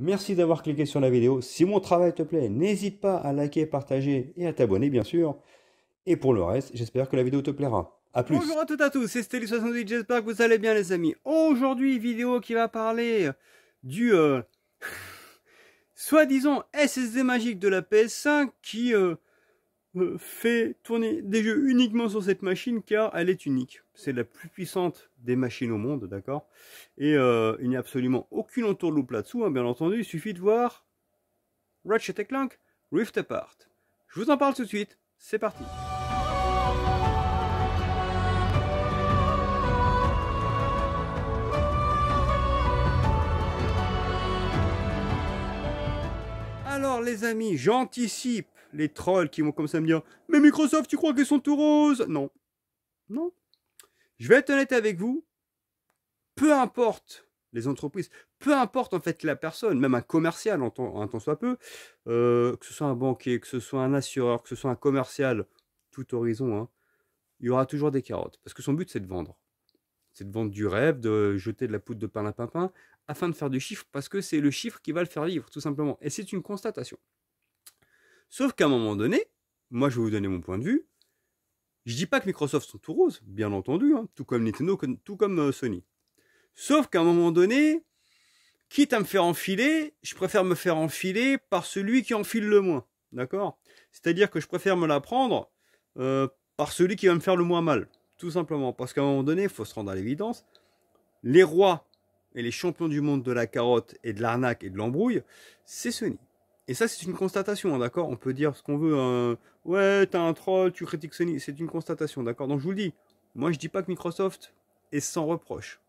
Merci d'avoir cliqué sur la vidéo. Si mon travail te plaît, n'hésite pas à liker, partager et à t'abonner, bien sûr. Et pour le reste, j'espère que la vidéo te plaira. A plus. Bonjour à toutes et à tous, c'est stélie 78 j'espère que vous allez bien les amis. Aujourd'hui, vidéo qui va parler du euh, soi-disant SSD magique de la PS5 qui euh, euh, fait tourner des jeux uniquement sur cette machine car elle est unique. C'est la plus puissante des machines au monde, d'accord Et euh, il n'y a absolument aucune entourloupe là-dessous, hein, bien entendu, il suffit de voir Ratchet Clank Rift Apart. Je vous en parle tout de suite, c'est parti Alors les amis, j'anticipe les trolls qui vont comme ça me dire Mais Microsoft, tu crois qu'ils sont tout roses Non. Non. Je vais être honnête avec vous. Peu importe les entreprises, peu importe en fait la personne, même un commercial en tant soit peu, euh, que ce soit un banquier, que ce soit un assureur, que ce soit un commercial, tout horizon, hein, il y aura toujours des carottes. Parce que son but, c'est de vendre. C'est de vendre du rêve, de jeter de la poudre de pain à pain afin de faire du chiffre, parce que c'est le chiffre qui va le faire vivre, tout simplement. Et c'est une constatation. Sauf qu'à un moment donné, moi je vais vous donner mon point de vue, je dis pas que Microsoft sont tout roses, bien entendu, hein, tout comme Nintendo, tout comme euh, Sony. Sauf qu'à un moment donné, quitte à me faire enfiler, je préfère me faire enfiler par celui qui enfile le moins. D'accord C'est-à-dire que je préfère me la prendre euh, par celui qui va me faire le moins mal. Tout simplement. Parce qu'à un moment donné, il faut se rendre à l'évidence. Les rois et les champions du monde de la carotte et de l'arnaque et de l'embrouille, c'est Sony. Et ça, c'est une constatation, hein, d'accord On peut dire ce qu'on veut. Hein. ouais, t'as un troll, tu critiques Sony. C'est une constatation, d'accord Donc, je vous dis. Moi, je dis pas que Microsoft est sans reproche.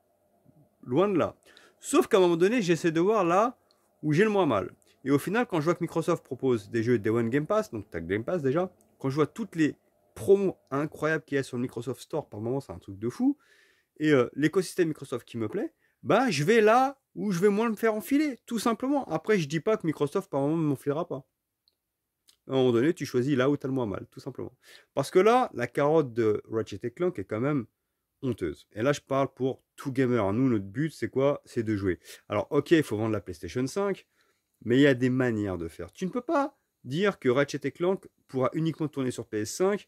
Loin de là. Sauf qu'à un moment donné, j'essaie de voir là où j'ai le moins mal. Et au final, quand je vois que Microsoft propose des jeux des One Game Pass, donc t'as Game Pass déjà, quand je vois toutes les promos incroyables qu'il y a sur le Microsoft Store, par moment, c'est un truc de fou, et euh, l'écosystème Microsoft qui me plaît, ben je vais là ou je vais moins me faire enfiler, tout simplement. Après, je dis pas que Microsoft, par moment, ne m'enfilera pas. À un moment donné, tu choisis là où tu as le moins mal, tout simplement. Parce que là, la carotte de Ratchet Clank est quand même honteuse. Et là, je parle pour tout gamer. Nous, notre but, c'est quoi C'est de jouer. Alors, ok, il faut vendre la PlayStation 5, mais il y a des manières de faire. Tu ne peux pas dire que Ratchet Clank pourra uniquement tourner sur PS5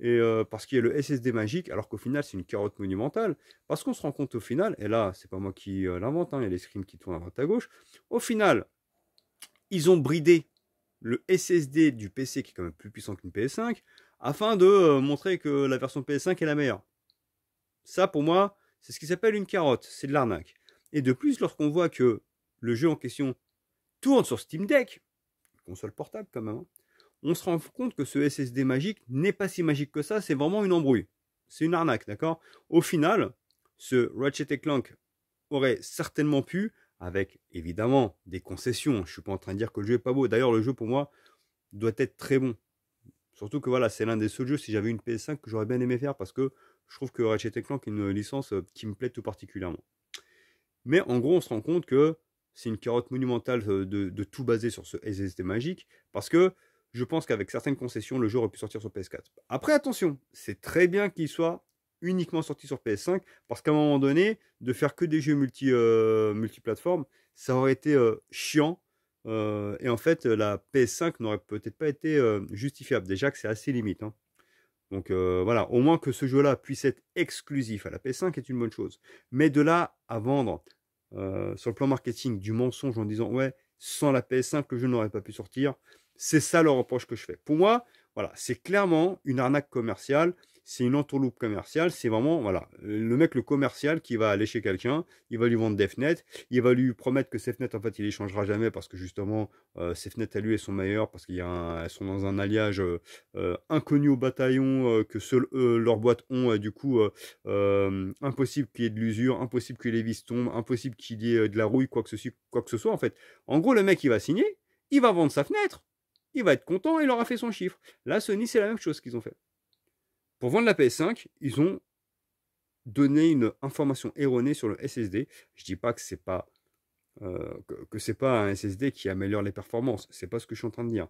et euh, parce qu'il y a le SSD magique, alors qu'au final, c'est une carotte monumentale. Parce qu'on se rend compte au final, et là, c'est pas moi qui euh, l'invente, hein, il y a les screens qui tournent à droite à gauche. Au final, ils ont bridé le SSD du PC, qui est quand même plus puissant qu'une PS5, afin de euh, montrer que la version PS5 est la meilleure. Ça, pour moi, c'est ce qui s'appelle une carotte, c'est de l'arnaque. Et de plus, lorsqu'on voit que le jeu en question tourne sur Steam Deck, console portable quand même, hein, on se rend compte que ce SSD magique n'est pas si magique que ça, c'est vraiment une embrouille. C'est une arnaque, d'accord Au final, ce Ratchet Clank aurait certainement pu, avec évidemment des concessions, je ne suis pas en train de dire que le jeu est pas beau, d'ailleurs le jeu pour moi doit être très bon. Surtout que voilà, c'est l'un des seuls jeux, si j'avais une PS5, que j'aurais bien aimé faire, parce que je trouve que Ratchet Clank est une licence euh, qui me plaît tout particulièrement. Mais en gros, on se rend compte que c'est une carotte monumentale euh, de, de, tout baser sur ce SSD magique, parce que je pense qu'avec certaines concessions, le jeu aurait pu sortir sur PS4. Après, attention, c'est très bien qu'il soit uniquement sorti sur PS5, parce qu'à un moment donné, de faire que des jeux multi, euh, multiplateformes, ça aurait été euh, chiant. Euh, et en fait, la PS5 n'aurait peut-être pas été justifiable. Déjà que c'est assez limite. Hein. Donc voilà, au moins que ce jeu-là puisse être exclusif à la PS5 est une bonne chose. Mais de là à vendre sur le plan marketing du mensonge en disant ouais, sans la PS5, le jeu n'aurait pas pu sortir, c'est ça le reproche que je fais. Pour moi, voilà, c'est clairement une arnaque commerciale, c'est une entourloupe commerciale, c'est vraiment, voilà, le mec, le commercial qui va aller chez quelqu'un, il va lui vendre des fenêtres, il va lui promettre que ces fenêtres, en fait, il les changera jamais parce que justement, euh, ses ces fenêtres à lui, elles sont meilleures parce qu'elles sont dans un alliage euh, euh, inconnu au bataillon que seules leurs boîtes ont, et du coup, impossible qu'il y ait de l'usure, impossible que les vis tombent, impossible qu'il y ait de la rouille, quoi que, quoi que ce soit, en fait. En gros, le mec, il va signer, il va vendre sa fenêtre, il va être content, il aura fait son chiffre. Là, Sony, c'est la même chose qu'ils ont fait. Pour vendre la PS5, ils ont donné une information erronée sur le SSD. Je dis pas que c'est pas euh, que, c'est pas un SSD qui améliore les performances, c'est pas ce que je suis en train de dire.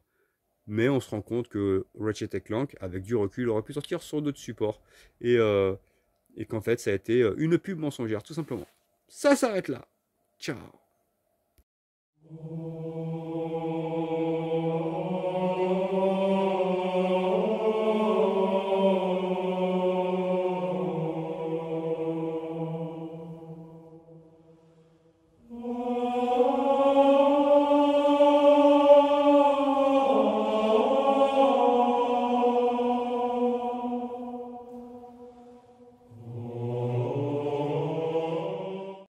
Mais on se rend compte que Ratchet Clank, avec du recul, aurait pu sortir sur d'autres supports et, euh, et qu'en fait, ça a été euh, une pub mensongère, tout simplement. Ça s'arrête là. Ciao.